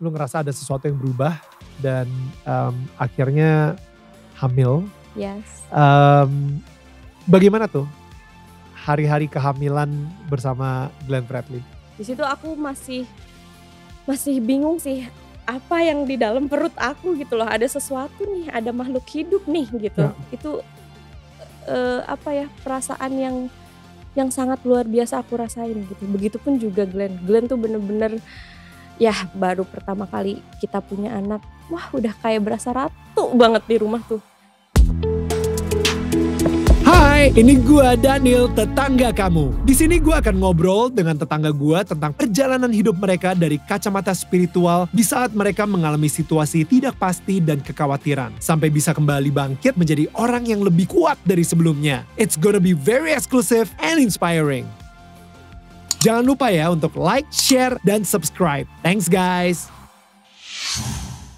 lu ngerasa ada sesuatu yang berubah dan um, akhirnya hamil. Yes. Um, bagaimana tuh hari-hari kehamilan bersama Glenn Bradley? Di situ aku masih masih bingung sih apa yang di dalam perut aku gitu loh ada sesuatu nih ada makhluk hidup nih gitu ya. itu uh, apa ya perasaan yang yang sangat luar biasa aku rasain gitu begitupun juga Glenn Glenn tuh bener-bener ya baru pertama kali kita punya anak wah udah kayak berasa ratu banget di rumah tuh Hai, ini gua Daniel, tetangga kamu. Di sini gua akan ngobrol dengan tetangga gua tentang perjalanan hidup mereka dari kacamata spiritual di saat mereka mengalami situasi tidak pasti dan kekhawatiran sampai bisa kembali bangkit menjadi orang yang lebih kuat dari sebelumnya. It's gonna be very exclusive and inspiring. Jangan lupa ya untuk like, share, dan subscribe. Thanks guys.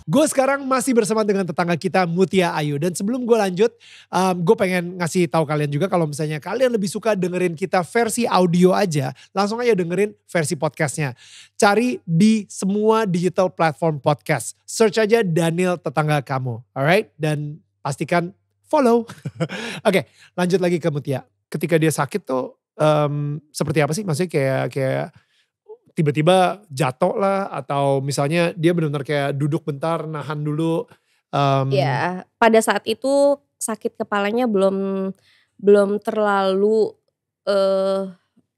Gue sekarang masih bersama dengan tetangga kita Mutia Ayu. Dan sebelum gue lanjut, um, gue pengen ngasih tahu kalian juga kalau misalnya kalian lebih suka dengerin kita versi audio aja, langsung aja dengerin versi podcastnya. Cari di semua digital platform podcast. Search aja Daniel Tetangga Kamu, alright? Dan pastikan follow. Oke, okay, lanjut lagi ke Mutia. Ketika dia sakit tuh um, seperti apa sih? Maksudnya kayak kayak tiba-tiba jatuh lah atau misalnya dia benar-benar kayak duduk bentar nahan dulu. Um, ya pada saat itu sakit kepalanya belum belum terlalu uh,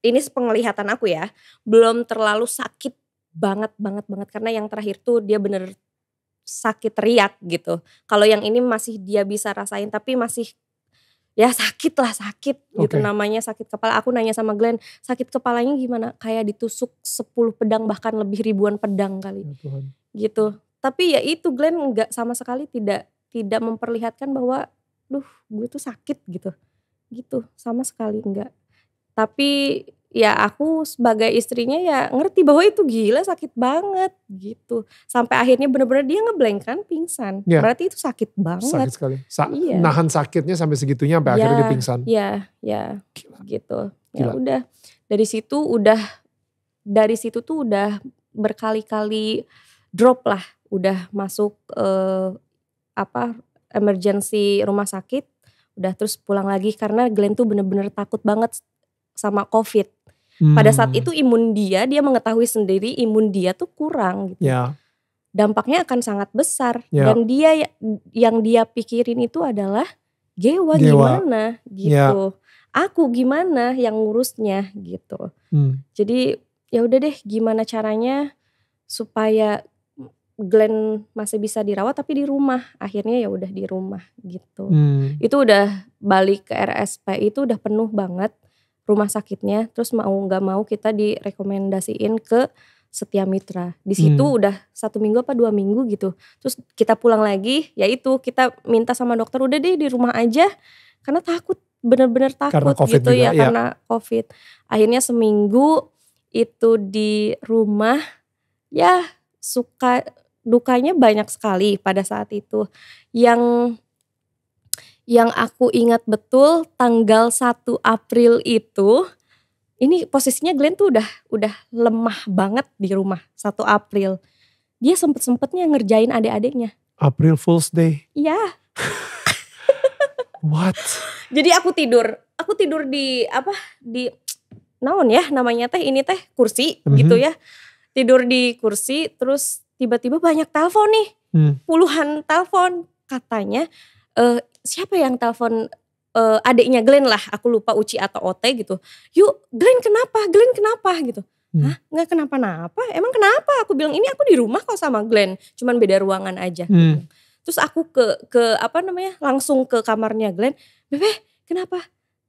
ini penglihatan aku ya belum terlalu sakit banget banget banget karena yang terakhir tuh dia bener sakit teriak gitu. Kalau yang ini masih dia bisa rasain tapi masih ya sakit lah sakit okay. gitu namanya sakit kepala aku nanya sama Glenn sakit kepalanya gimana kayak ditusuk 10 pedang bahkan lebih ribuan pedang kali ya Tuhan. gitu tapi ya itu Glenn nggak sama sekali tidak tidak memperlihatkan bahwa duh gue tuh sakit gitu gitu sama sekali enggak tapi ya aku sebagai istrinya ya ngerti bahwa itu gila sakit banget gitu sampai akhirnya bener-bener dia ngeblank kan pingsan ya. berarti itu sakit banget sakit sekali Sa iya. nahan sakitnya sampai segitunya sampai ya, akhirnya dia pingsan ya ya gila. gitu ya gila. udah dari situ udah dari situ tuh udah berkali-kali drop lah udah masuk eh, apa emergency rumah sakit udah terus pulang lagi karena Glenn tuh bener-bener takut banget sama COVID pada saat hmm. itu imun dia, dia mengetahui sendiri imun dia tuh kurang gitu. Ya. Dampaknya akan sangat besar ya. dan dia ya, yang dia pikirin itu adalah Gewa, Gewa. gimana ya. gitu. Ya. Aku gimana yang ngurusnya gitu. Hmm. Jadi ya udah deh gimana caranya supaya Glenn masih bisa dirawat tapi di rumah akhirnya ya udah di rumah gitu hmm. itu udah balik ke RSP itu udah penuh banget rumah sakitnya terus mau nggak mau kita direkomendasiin ke setia mitra di situ hmm. udah satu minggu apa dua minggu gitu terus kita pulang lagi yaitu kita minta sama dokter udah deh di rumah aja karena takut bener-bener takut karena gitu juga, ya, ya karena covid akhirnya seminggu itu di rumah ya suka dukanya banyak sekali pada saat itu yang yang aku ingat betul tanggal 1 April itu ini posisinya Glenn tuh udah udah lemah banget di rumah 1 April. Dia sempet-sempetnya ngerjain adik-adiknya. April Fool's Day. Iya. What? Jadi aku tidur, aku tidur di apa di naon ya namanya teh ini teh kursi mm-hmm. gitu ya. Tidur di kursi terus tiba-tiba banyak telepon nih. Hmm. Puluhan telepon katanya uh, siapa yang telepon uh, adiknya Glenn lah, aku lupa Uci atau Ote gitu. Yuk, Glenn kenapa? Glenn kenapa gitu. Hmm. Hah? Nggak kenapa-napa? Emang kenapa? Aku bilang ini aku di rumah kok sama Glenn, cuman beda ruangan aja. Hmm. Gitu. Terus aku ke ke apa namanya? langsung ke kamarnya Glenn. Bebe, kenapa?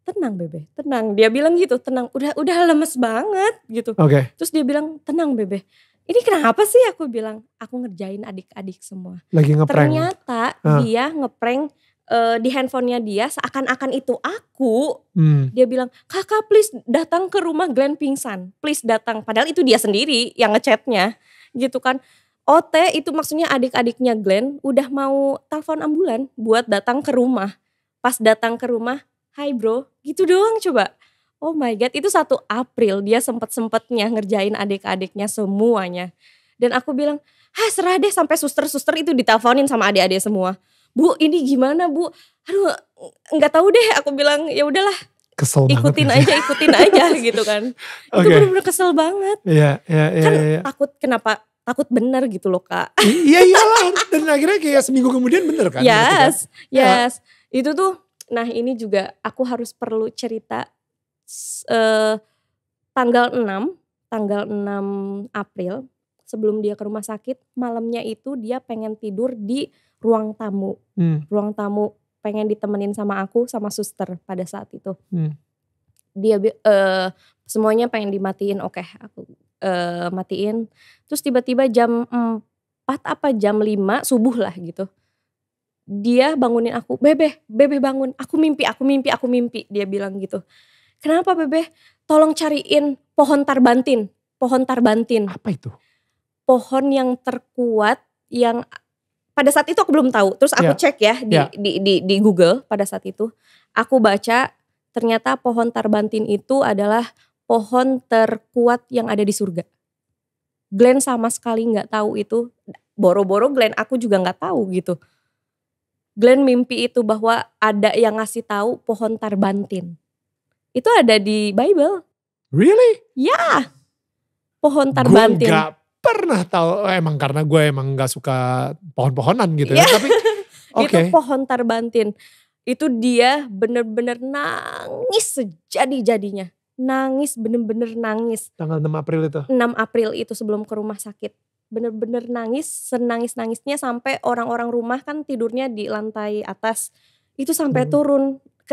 Tenang Bebe, tenang. Dia bilang gitu, tenang. Udah udah lemes banget gitu. Oke. Okay. Terus dia bilang, "Tenang Bebe." Ini kenapa sih aku bilang? Aku ngerjain adik-adik semua. Lagi ngeprank. Ternyata uh. dia ngeprank uh, di handphonenya dia seakan-akan itu aku. Hmm. Dia bilang, kakak please datang ke rumah Glenn pingsan, please datang. Padahal itu dia sendiri yang ngechatnya gitu kan. OT itu maksudnya adik-adiknya Glenn udah mau telepon ambulan buat datang ke rumah. Pas datang ke rumah, hai bro, gitu doang coba. Oh my god, itu satu April dia sempet-sempetnya ngerjain adik-adiknya semuanya. Dan aku bilang, "Hah, serah deh sampai suster-suster itu diteleponin sama adik-adik semua bu ini gimana bu aduh nggak tahu deh aku bilang ya udahlah kesel ya. ikutin aja ya. ikutin aja gitu kan okay. itu bener-bener kesel banget iya iya iya kan ya. takut kenapa takut benar gitu loh kak iya iyalah dan akhirnya kayak seminggu kemudian bener kan yes gitu kan. yes Ya. itu tuh nah ini juga aku harus perlu cerita Uh, tanggal 6 tanggal 6 April sebelum dia ke rumah sakit malamnya itu dia pengen tidur di ruang tamu hmm. ruang tamu pengen ditemenin sama aku sama suster pada saat itu hmm. dia uh, semuanya pengen dimatiin oke okay, aku uh, matiin terus tiba-tiba jam 4 apa jam 5 subuh lah gitu dia bangunin aku, bebeh, bebeh bangun, aku mimpi, aku mimpi, aku mimpi, dia bilang gitu. Kenapa bebeh? Tolong cariin pohon tarbantin, pohon tarbantin. Apa itu? pohon yang terkuat yang pada saat itu aku belum tahu. Terus aku yeah. cek ya di, yeah. di, di di Google pada saat itu. Aku baca ternyata pohon tarbantin itu adalah pohon terkuat yang ada di surga. Glenn sama sekali nggak tahu itu. Boro-boro Glenn aku juga nggak tahu gitu. Glenn mimpi itu bahwa ada yang ngasih tahu pohon tarbantin. Itu ada di Bible. Really? Ya. Pohon tarbantin. Gue gak pernah tahu oh, emang karena gue emang nggak suka pohon-pohonan gitu ya iya. tapi okay. itu pohon tarbantin itu dia bener-bener nangis sejadi-jadinya nangis bener-bener nangis tanggal 6 April itu 6 April itu sebelum ke rumah sakit bener-bener nangis senangis nangisnya sampai orang-orang rumah kan tidurnya di lantai atas itu sampai hmm. turun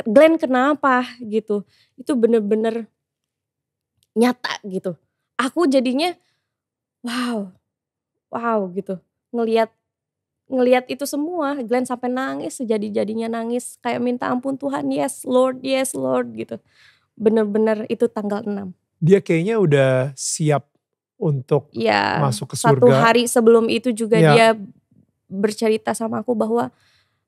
Glenn kenapa gitu itu bener-bener nyata gitu aku jadinya wow wow gitu ngelihat ngelihat itu semua Glenn sampai nangis sejadi jadinya nangis kayak minta ampun Tuhan yes Lord yes Lord gitu bener-bener itu tanggal 6 dia kayaknya udah siap untuk ya, masuk ke surga satu hari sebelum itu juga ya. dia bercerita sama aku bahwa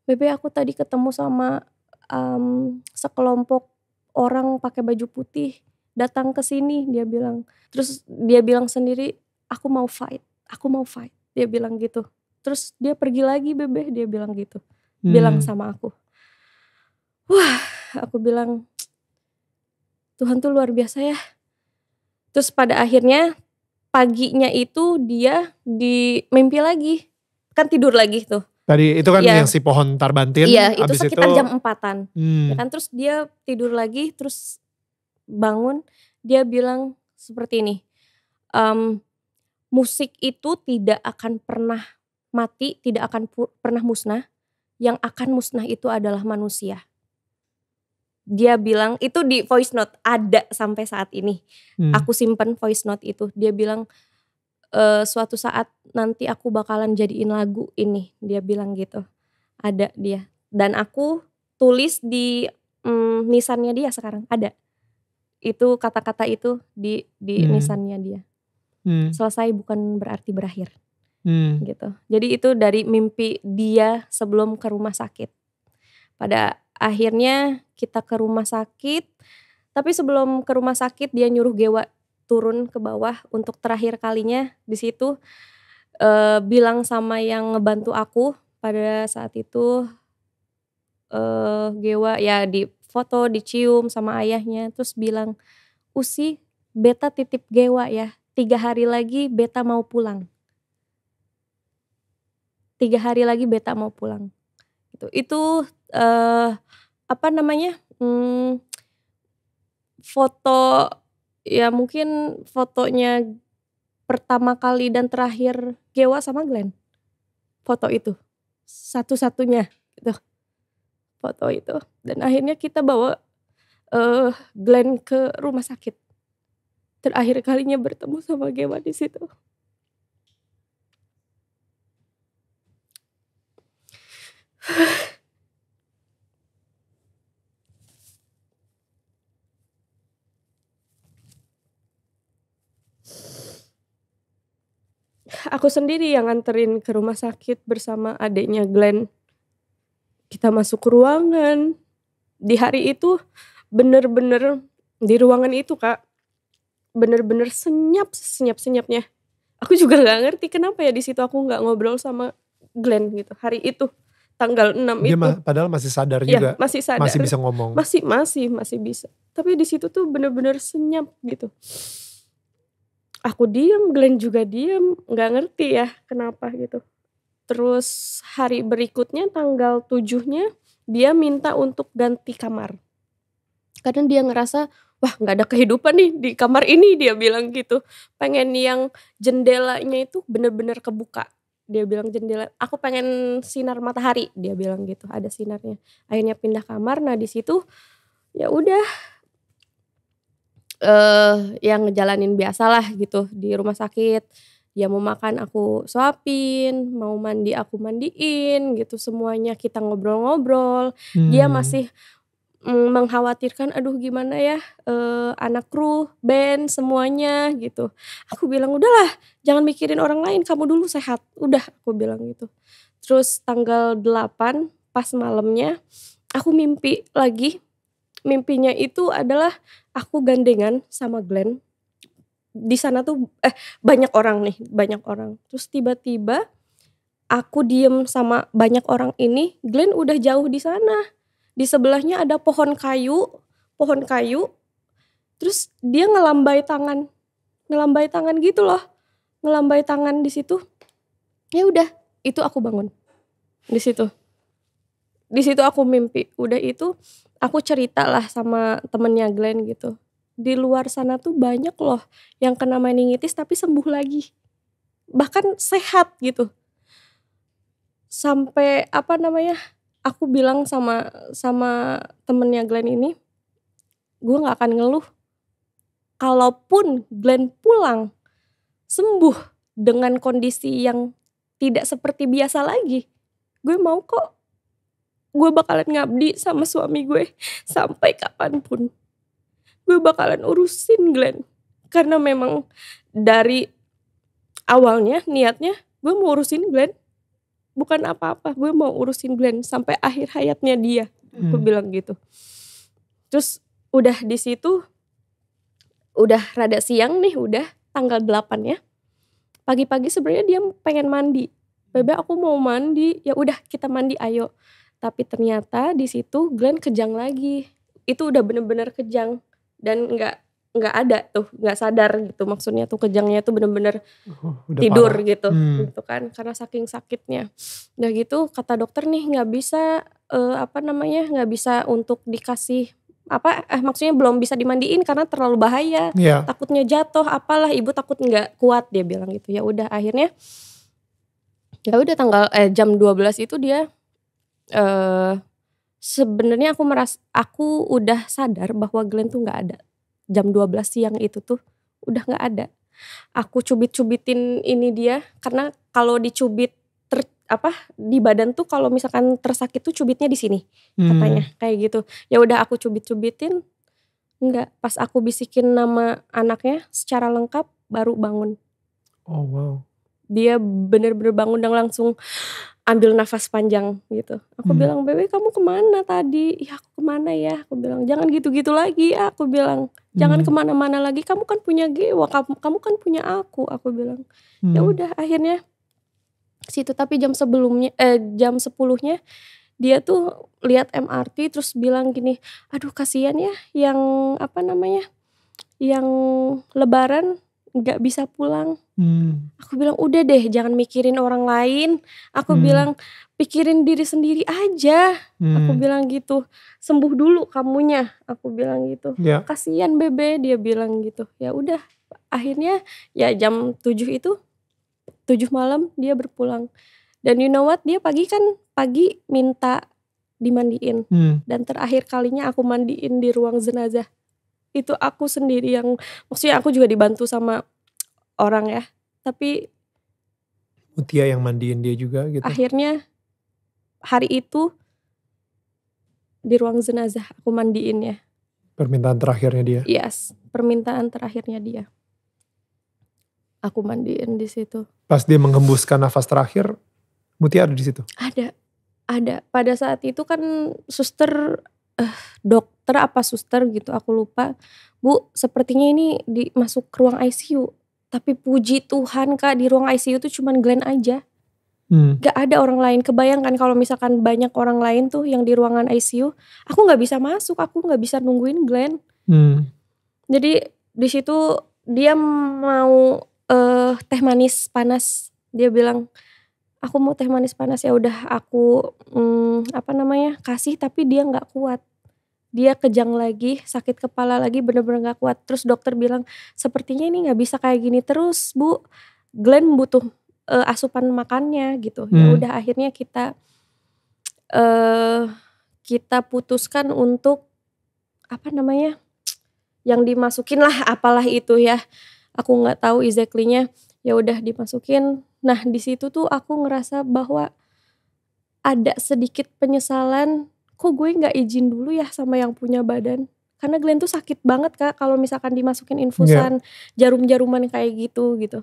Bebe aku tadi ketemu sama um, sekelompok orang pakai baju putih datang ke sini dia bilang terus dia bilang sendiri aku mau fight aku mau fight dia bilang gitu terus dia pergi lagi bebe, dia bilang gitu hmm. bilang sama aku wah aku bilang Tuhan tuh luar biasa ya terus pada akhirnya paginya itu dia di mimpi lagi kan tidur lagi tuh Tadi itu kan ya. yang si pohon tarbantin. Iya, itu abis sekitar itu, jam empatan. Hmm. Ya kan terus dia tidur lagi, terus bangun, dia bilang seperti ini. Um, musik itu tidak akan pernah mati, tidak akan pernah musnah. Yang akan musnah itu adalah manusia. Dia bilang itu di voice note ada sampai saat ini. Hmm. Aku simpen voice note itu. Dia bilang e, suatu saat nanti aku bakalan jadiin lagu ini. Dia bilang gitu. Ada dia. Dan aku tulis di mm, nisannya dia sekarang ada. Itu kata-kata itu di di hmm. nisannya dia. Hmm. Selesai bukan berarti berakhir. Hmm. Gitu. Jadi itu dari mimpi dia sebelum ke rumah sakit. Pada akhirnya kita ke rumah sakit, tapi sebelum ke rumah sakit dia nyuruh Gewa turun ke bawah untuk terakhir kalinya di situ e, bilang sama yang ngebantu aku pada saat itu e, Gewa ya di foto dicium sama ayahnya terus bilang usi beta titip Gewa ya tiga hari lagi beta mau pulang tiga hari lagi beta mau pulang gitu. itu itu uh, eh, apa namanya hmm, foto ya mungkin fotonya pertama kali dan terakhir Gewa sama Glenn foto itu satu-satunya gitu foto itu dan akhirnya kita bawa uh, Glenn ke rumah sakit terakhir kalinya bertemu sama Gema di situ. Aku sendiri yang nganterin ke rumah sakit bersama adiknya Glenn. Kita masuk ke ruangan. Di hari itu bener-bener di ruangan itu kak bener-bener senyap senyap senyapnya aku juga nggak ngerti kenapa ya di situ aku nggak ngobrol sama Glenn gitu hari itu tanggal 6 Dia itu ma padahal masih sadar ya, juga masih sadar masih bisa ngomong masih masih masih bisa tapi di situ tuh bener-bener senyap gitu aku diem Glenn juga diem nggak ngerti ya kenapa gitu terus hari berikutnya tanggal tujuhnya dia minta untuk ganti kamar karena dia ngerasa wah nggak ada kehidupan nih di kamar ini dia bilang gitu pengen yang jendelanya itu bener-bener kebuka dia bilang jendela aku pengen sinar matahari dia bilang gitu ada sinarnya akhirnya pindah kamar nah di situ ya udah eh uh, yang ngejalanin biasalah gitu di rumah sakit dia mau makan aku suapin mau mandi aku mandiin gitu semuanya kita ngobrol-ngobrol hmm. dia masih Mm, mengkhawatirkan aduh gimana ya eh, anak kru band semuanya gitu aku bilang udahlah jangan mikirin orang lain kamu dulu sehat udah aku bilang gitu terus tanggal 8 pas malamnya aku mimpi lagi mimpinya itu adalah aku gandengan sama Glenn di sana tuh eh banyak orang nih banyak orang terus tiba-tiba aku diem sama banyak orang ini Glenn udah jauh di sana di sebelahnya ada pohon kayu, pohon kayu. Terus dia ngelambai tangan, ngelambai tangan gitu loh, ngelambai tangan di situ. Ya udah, itu aku bangun di situ. Di situ aku mimpi. Udah itu aku cerita lah sama temennya Glenn gitu. Di luar sana tuh banyak loh yang kena meningitis tapi sembuh lagi. Bahkan sehat gitu. Sampai apa namanya? aku bilang sama sama temennya Glenn ini gue nggak akan ngeluh kalaupun Glenn pulang sembuh dengan kondisi yang tidak seperti biasa lagi gue mau kok gue bakalan ngabdi sama suami gue sampai kapanpun gue bakalan urusin Glenn karena memang dari awalnya niatnya gue mau urusin Glenn bukan apa-apa gue mau urusin Glenn sampai akhir hayatnya dia hmm. gue bilang gitu terus udah di situ udah rada siang nih udah tanggal 8 ya pagi-pagi sebenarnya dia pengen mandi Bebe, aku mau mandi ya udah kita mandi ayo tapi ternyata di situ Glenn kejang lagi itu udah bener-bener kejang dan nggak nggak ada tuh nggak sadar gitu maksudnya tuh kejangnya tuh bener-bener oh, tidur parah. gitu hmm. gitu kan karena saking sakitnya udah gitu kata dokter nih nggak bisa uh, apa namanya nggak bisa untuk dikasih apa eh maksudnya belum bisa dimandiin karena terlalu bahaya yeah. takutnya jatuh apalah ibu takut nggak kuat dia bilang gitu ya udah akhirnya ya udah tanggal eh, jam 12 itu dia eh sebenarnya aku meras aku udah sadar bahwa Glenn tuh nggak ada jam 12 siang itu tuh udah nggak ada. Aku cubit-cubitin ini dia karena kalau dicubit ter, apa di badan tuh kalau misalkan tersakit tuh cubitnya di sini hmm. katanya kayak gitu. Ya udah aku cubit-cubitin nggak pas aku bisikin nama anaknya secara lengkap baru bangun. Oh wow. Dia bener-bener bangun dan langsung ambil nafas panjang gitu. Aku hmm. bilang, Bebe kamu kemana tadi? Ya aku kemana ya? Aku bilang, jangan gitu-gitu lagi. Aku bilang, jangan hmm. kemana-mana lagi. Kamu kan punya Gewa, kamu, kamu kan punya aku. Aku bilang, ya hmm. ya udah akhirnya situ. Tapi jam sebelumnya, eh, jam sepuluhnya dia tuh lihat MRT terus bilang gini, aduh kasihan ya yang apa namanya, yang lebaran nggak bisa pulang. Hmm. Aku bilang udah deh jangan mikirin orang lain. Aku hmm. bilang pikirin diri sendiri aja. Hmm. Aku bilang gitu. Sembuh dulu kamunya. Aku bilang gitu. Ya. Kasihan bebe dia bilang gitu. Ya udah akhirnya ya jam 7 itu 7 malam dia berpulang. Dan you know what dia pagi kan pagi minta dimandiin. Hmm. Dan terakhir kalinya aku mandiin di ruang jenazah itu aku sendiri yang maksudnya aku juga dibantu sama orang ya tapi Mutia yang mandiin dia juga gitu akhirnya hari itu di ruang jenazah aku mandiin ya permintaan terakhirnya dia yes permintaan terakhirnya dia aku mandiin di situ pas dia menghembuskan nafas terakhir Mutia ada di situ ada ada pada saat itu kan suster uh, dok dokter apa suster gitu aku lupa bu sepertinya ini dimasuk ke ruang ICU tapi puji Tuhan kak di ruang ICU tuh cuman Glenn aja hmm. gak ada orang lain kebayangkan kalau misalkan banyak orang lain tuh yang di ruangan ICU aku nggak bisa masuk aku nggak bisa nungguin Glenn hmm. jadi di situ dia mau uh, teh manis panas dia bilang aku mau teh manis panas ya udah aku hmm, apa namanya kasih tapi dia nggak kuat dia kejang lagi, sakit kepala lagi, bener-bener gak kuat. Terus dokter bilang, sepertinya ini gak bisa kayak gini terus bu. Glenn butuh uh, asupan makannya gitu. Ya hmm. Ya udah akhirnya kita uh, kita putuskan untuk apa namanya yang dimasukin lah apalah itu ya. Aku nggak tahu exactly-nya. Ya udah dimasukin. Nah di situ tuh aku ngerasa bahwa ada sedikit penyesalan kok gue nggak izin dulu ya sama yang punya badan karena Glenn tuh sakit banget kak kalau misalkan dimasukin infusan yeah. jarum-jaruman kayak gitu gitu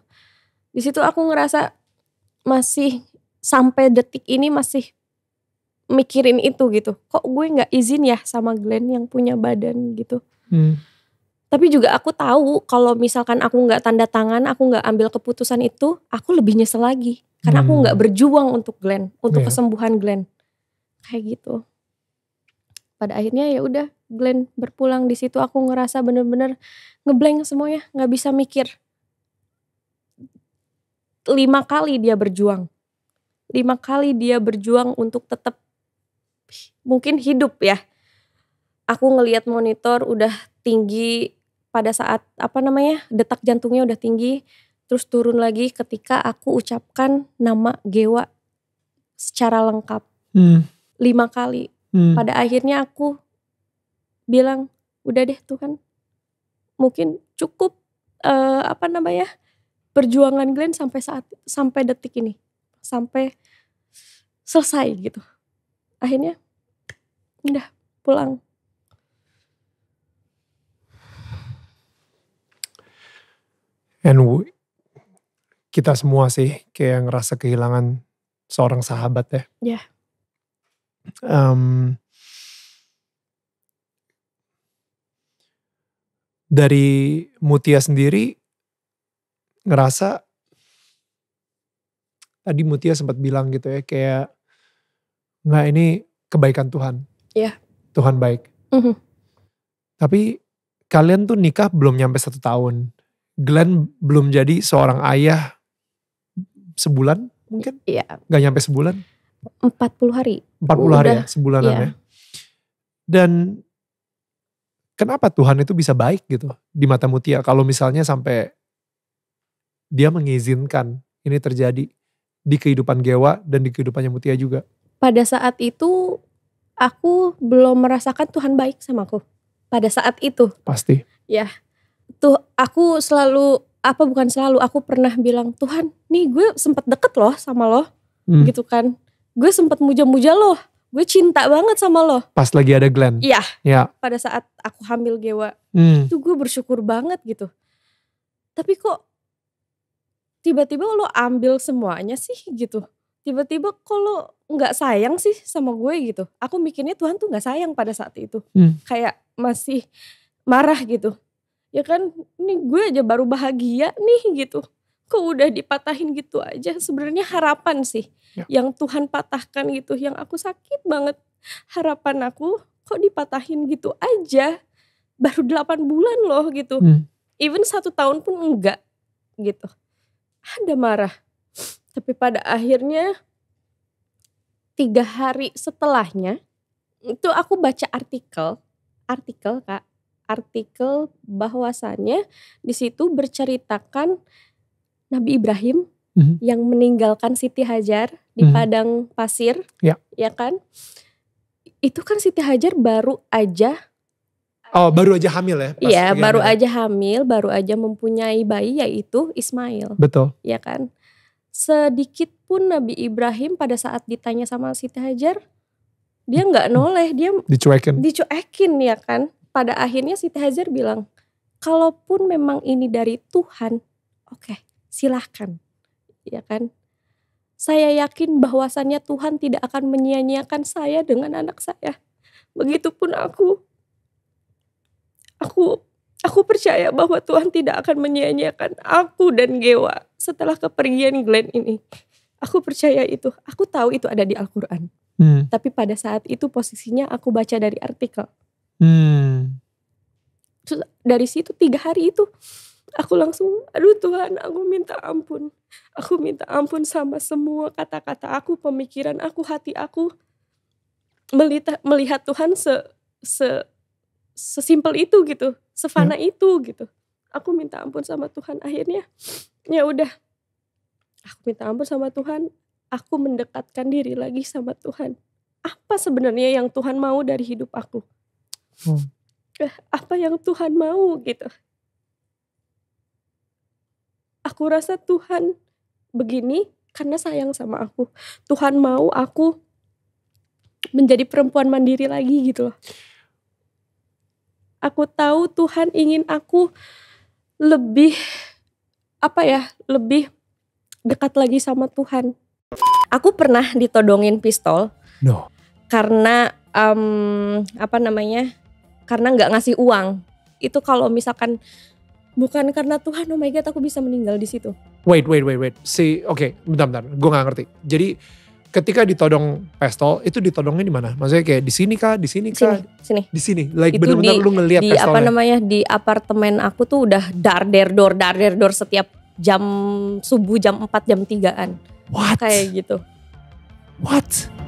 di situ aku ngerasa masih sampai detik ini masih mikirin itu gitu kok gue nggak izin ya sama Glenn yang punya badan gitu hmm. tapi juga aku tahu kalau misalkan aku nggak tanda tangan aku nggak ambil keputusan itu aku lebih nyesel lagi karena hmm. aku nggak berjuang untuk Glenn untuk yeah. kesembuhan Glenn kayak gitu pada akhirnya ya udah Glenn berpulang di situ aku ngerasa bener-bener ngeblank semuanya nggak bisa mikir lima kali dia berjuang lima kali dia berjuang untuk tetap mungkin hidup ya aku ngelihat monitor udah tinggi pada saat apa namanya detak jantungnya udah tinggi terus turun lagi ketika aku ucapkan nama Gewa secara lengkap hmm. lima kali Hmm. Pada akhirnya aku bilang, udah deh Tuhan, mungkin cukup uh, apa namanya perjuangan Glenn sampai saat sampai detik ini, sampai selesai gitu. Akhirnya udah pulang. And kita semua sih kayak ngerasa kehilangan seorang sahabat ya. Yeah um, dari Mutia sendiri ngerasa tadi Mutia sempat bilang gitu ya kayak nggak ini kebaikan Tuhan. Yeah. Tuhan baik. Mm -hmm. Tapi kalian tuh nikah belum nyampe satu tahun. Glenn belum jadi seorang ayah sebulan mungkin? Iya. Yeah. Gak nyampe sebulan? 40 hari. 40 hari ya, Udah, ya, sebulanan iya. ya. Dan kenapa Tuhan itu bisa baik gitu di mata Mutia kalau misalnya sampai dia mengizinkan ini terjadi di kehidupan Gewa dan di kehidupannya Mutia juga. Pada saat itu aku belum merasakan Tuhan baik sama aku. Pada saat itu. Pasti. Ya. Tuh aku selalu apa bukan selalu aku pernah bilang Tuhan nih gue sempat deket loh sama lo hmm. gitu kan gue sempat muja-muja lo gue cinta banget sama lo pas lagi ada Glenn iya ya. pada saat aku hamil Gewa hmm. itu gue bersyukur banget gitu tapi kok tiba-tiba lo ambil semuanya sih gitu tiba-tiba kok lo nggak sayang sih sama gue gitu aku mikirnya Tuhan tuh nggak sayang pada saat itu hmm. kayak masih marah gitu ya kan ini gue aja baru bahagia nih gitu kok udah dipatahin gitu aja sebenarnya harapan sih ya. yang Tuhan patahkan gitu yang aku sakit banget harapan aku kok dipatahin gitu aja baru 8 bulan loh gitu hmm. even satu tahun pun enggak gitu ada marah tapi pada akhirnya tiga hari setelahnya itu aku baca artikel artikel kak artikel bahwasannya di situ berceritakan Nabi Ibrahim mm-hmm. yang meninggalkan Siti Hajar di mm-hmm. padang pasir, ya. ya kan? Itu kan Siti Hajar baru aja Oh, baru aja hamil ya? Iya, baru hamil. Ya. aja hamil, baru aja mempunyai bayi yaitu Ismail. Betul. Ya kan? Sedikit pun Nabi Ibrahim pada saat ditanya sama Siti Hajar, dia nggak mhm. noleh, dia dicuekin. Dicuekin ya kan? Pada akhirnya Siti Hajar bilang, "Kalaupun memang ini dari Tuhan, oke, okay, silahkan ya kan saya yakin bahwasannya Tuhan tidak akan menyia-nyiakan saya dengan anak saya. Begitupun aku. Aku aku percaya bahwa Tuhan tidak akan menyia-nyiakan aku dan Gewa setelah kepergian Glenn ini. Aku percaya itu. Aku tahu itu ada di Al-Qur'an. Hmm. Tapi pada saat itu posisinya aku baca dari artikel. Hmm. dari situ tiga hari itu Aku langsung, aduh Tuhan, aku minta ampun. Aku minta ampun sama semua kata-kata aku, pemikiran aku, hati aku. Melita, melihat Tuhan se, se sesimpel itu gitu, sefana hmm. itu gitu. Aku minta ampun sama Tuhan. Akhirnya ya udah. Aku minta ampun sama Tuhan. Aku mendekatkan diri lagi sama Tuhan. Apa sebenarnya yang Tuhan mau dari hidup aku? Hmm. Eh, apa yang Tuhan mau gitu? aku rasa Tuhan begini karena sayang sama aku. Tuhan mau aku menjadi perempuan mandiri lagi gitu loh. Aku tahu Tuhan ingin aku lebih apa ya, lebih dekat lagi sama Tuhan. Aku pernah ditodongin pistol. No. Karena um, apa namanya? Karena nggak ngasih uang. Itu kalau misalkan bukan karena Tuhan oh my god aku bisa meninggal di situ. Wait wait wait wait si oke okay, bentar bentar gue nggak ngerti. Jadi ketika ditodong pistol itu ditodongnya di mana? Maksudnya kayak di sini kah? Di sini kah? Sini. Di sini. Like benar-benar lu ngelihat di apa namanya di apartemen aku tuh udah dar der dor dar der dor setiap jam subuh jam 4 jam 3-an. What? Kayak gitu. What?